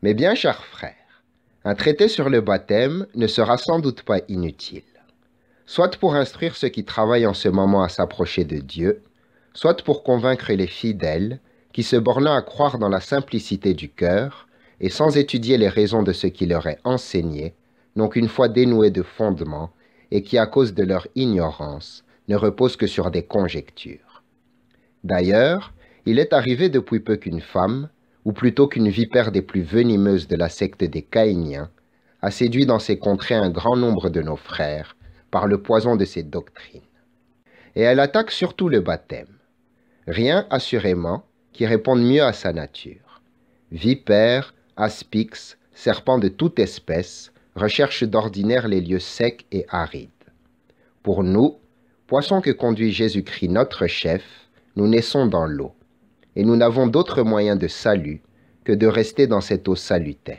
Mais bien, chers frères, un traité sur le baptême ne sera sans doute pas inutile soit pour instruire ceux qui travaillent en ce moment à s'approcher de Dieu, soit pour convaincre les fidèles qui se bornent à croire dans la simplicité du cœur et sans étudier les raisons de ce qui leur est enseigné, n'ont qu'une foi dénouée de fondement et qui, à cause de leur ignorance, ne repose que sur des conjectures. D'ailleurs, il est arrivé depuis peu qu'une femme, ou plutôt qu'une vipère des plus venimeuses de la secte des Caïniens, a séduit dans ces contrées un grand nombre de nos frères, par le poison de ses doctrines. Et elle attaque surtout le baptême. Rien, assurément, qui réponde mieux à sa nature. Vipères, aspics, serpents de toute espèce, recherchent d'ordinaire les lieux secs et arides. Pour nous, poissons que conduit Jésus-Christ notre chef, nous naissons dans l'eau, et nous n'avons d'autre moyen de salut que de rester dans cette eau salutaire.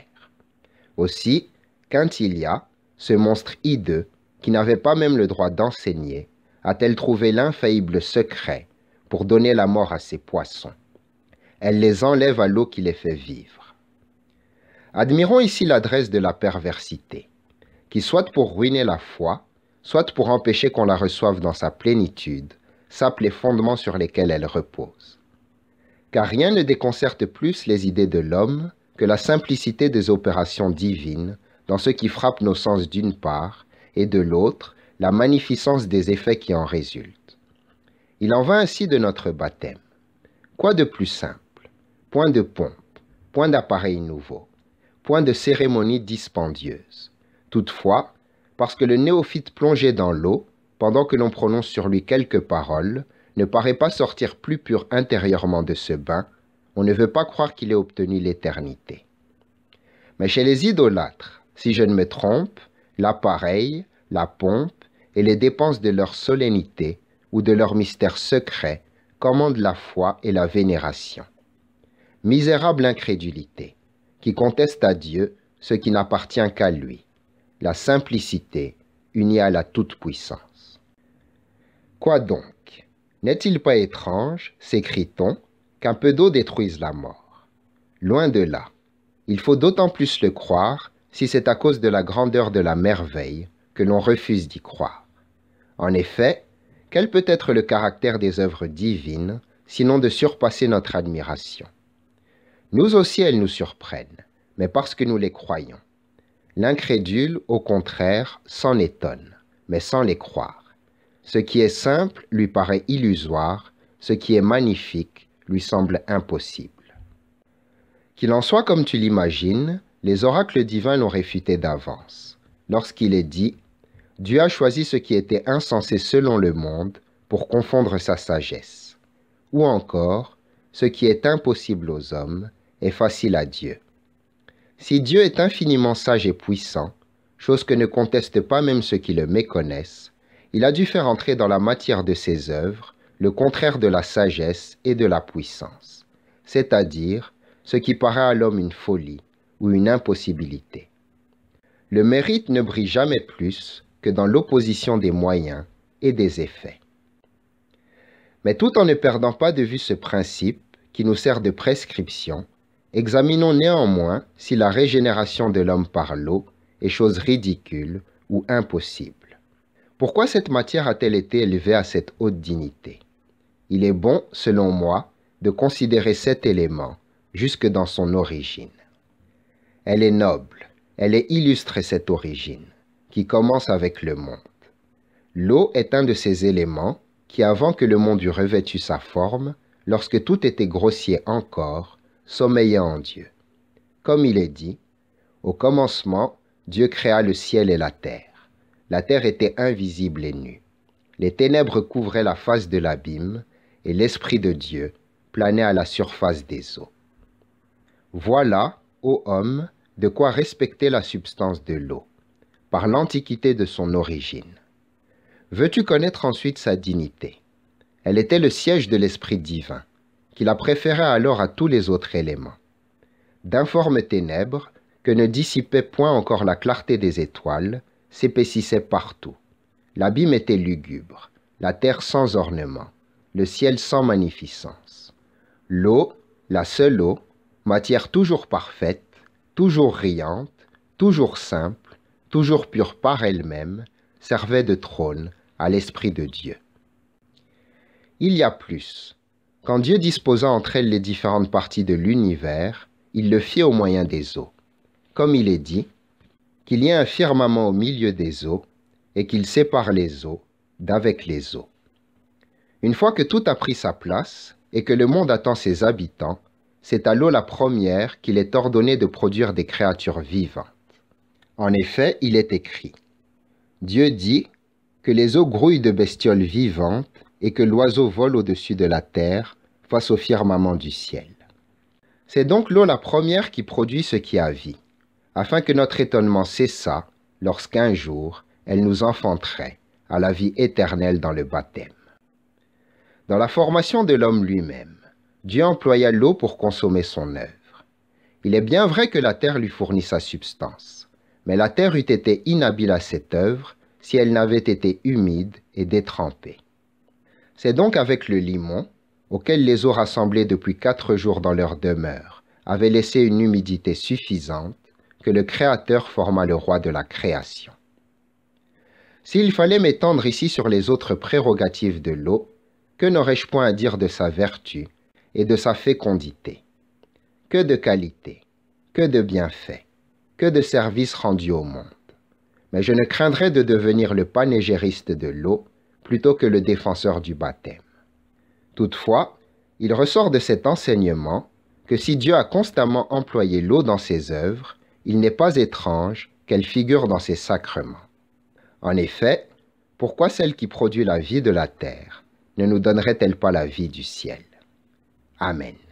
Aussi, quand il y a ce monstre hideux qui n'avait pas même le droit d'enseigner, a-t-elle trouvé l'infaillible secret pour donner la mort à ses poissons Elle les enlève à l'eau qui les fait vivre. Admirons ici l'adresse de la perversité, qui soit pour ruiner la foi, soit pour empêcher qu'on la reçoive dans sa plénitude, sape les fondements sur lesquels elle repose. Car rien ne déconcerte plus les idées de l'homme que la simplicité des opérations divines dans ce qui frappe nos sens d'une part et de l'autre la magnificence des effets qui en résultent. Il en va ainsi de notre baptême. Quoi de plus simple Point de pompe, point d'appareil nouveau, point de cérémonie dispendieuse. Toutefois, parce que le néophyte plongé dans l'eau, pendant que l'on prononce sur lui quelques paroles, ne paraît pas sortir plus pur intérieurement de ce bain, on ne veut pas croire qu'il ait obtenu l'éternité. Mais chez les idolâtres, si je ne me trompe, l'appareil, la pompe et les dépenses de leur solennité ou de leur mystère secret commandent la foi et la vénération. Misérable incrédulité, qui conteste à Dieu ce qui n'appartient qu'à lui, la simplicité unie à la toute-puissance. Quoi donc N'est-il pas étrange, s'écrit-on, qu'un peu d'eau détruise la mort Loin de là. Il faut d'autant plus le croire si c'est à cause de la grandeur de la merveille que l'on refuse d'y croire. En effet, quel peut être le caractère des œuvres divines, sinon de surpasser notre admiration Nous aussi elles nous surprennent, mais parce que nous les croyons. L'incrédule, au contraire, s'en étonne, mais sans les croire. Ce qui est simple lui paraît illusoire, ce qui est magnifique lui semble impossible. Qu'il en soit comme tu l'imagines, les oracles divins l'ont réfuté d'avance, lorsqu'il est dit « Dieu a choisi ce qui était insensé selon le monde pour confondre sa sagesse » ou encore « Ce qui est impossible aux hommes est facile à Dieu ». Si Dieu est infiniment sage et puissant, chose que ne contestent pas même ceux qui le méconnaissent, il a dû faire entrer dans la matière de ses œuvres le contraire de la sagesse et de la puissance, c'est-à-dire ce qui paraît à l'homme une folie, ou une impossibilité. Le mérite ne brille jamais plus que dans l'opposition des moyens et des effets. Mais tout en ne perdant pas de vue ce principe qui nous sert de prescription, examinons néanmoins si la régénération de l'homme par l'eau est chose ridicule ou impossible. Pourquoi cette matière a-t-elle été élevée à cette haute dignité Il est bon, selon moi, de considérer cet élément jusque dans son origine. Elle est noble, elle est illustrée cette origine, qui commence avec le monde. L'eau est un de ces éléments qui, avant que le monde eût revêtu sa forme, lorsque tout était grossier encore, sommeillait en Dieu. Comme il est dit, au commencement, Dieu créa le ciel et la terre. La terre était invisible et nue. Les ténèbres couvraient la face de l'abîme, et l'Esprit de Dieu planait à la surface des eaux. Voilà, ô homme, de quoi respecter la substance de l'eau, par l'antiquité de son origine. Veux-tu connaître ensuite sa dignité Elle était le siège de l'Esprit divin, qui la préférait alors à tous les autres éléments. D'informes ténèbres, que ne dissipait point encore la clarté des étoiles, s'épaississaient partout. L'abîme était lugubre, la terre sans ornement, le ciel sans magnificence. L'eau, la seule eau, matière toujours parfaite, toujours riante, toujours simple, toujours pure par elle-même, servait de trône à l'Esprit de Dieu. Il y a plus. Quand Dieu disposa entre elles les différentes parties de l'univers, il le fit au moyen des eaux. Comme il est dit, qu'il y ait un firmament au milieu des eaux, et qu'il sépare les eaux d'avec les eaux. Une fois que tout a pris sa place, et que le monde attend ses habitants, c'est à l'eau la première qu'il est ordonné de produire des créatures vivantes. En effet, il est écrit Dieu dit que les eaux grouillent de bestioles vivantes et que l'oiseau vole au-dessus de la terre, face au firmament du ciel. C'est donc l'eau la première qui produit ce qui a vie, afin que notre étonnement cessât lorsqu'un jour elle nous enfanterait à la vie éternelle dans le baptême. Dans la formation de l'homme lui-même, Dieu employa l'eau pour consommer son œuvre. Il est bien vrai que la terre lui fournit sa substance, mais la terre eût été inhabile à cette œuvre si elle n'avait été humide et détrempée. C'est donc avec le limon, auquel les eaux rassemblées depuis quatre jours dans leur demeure avaient laissé une humidité suffisante, que le Créateur forma le roi de la création. S'il fallait m'étendre ici sur les autres prérogatives de l'eau, que n'aurais-je point à dire de sa vertu, et de sa fécondité. Que de qualités, que de bienfaits, que de services rendus au monde. Mais je ne craindrais de devenir le panégériste de l'eau plutôt que le défenseur du baptême. Toutefois, il ressort de cet enseignement que si Dieu a constamment employé l'eau dans ses œuvres, il n'est pas étrange qu'elle figure dans ses sacrements. En effet, pourquoi celle qui produit la vie de la terre ne nous donnerait-elle pas la vie du ciel Amen.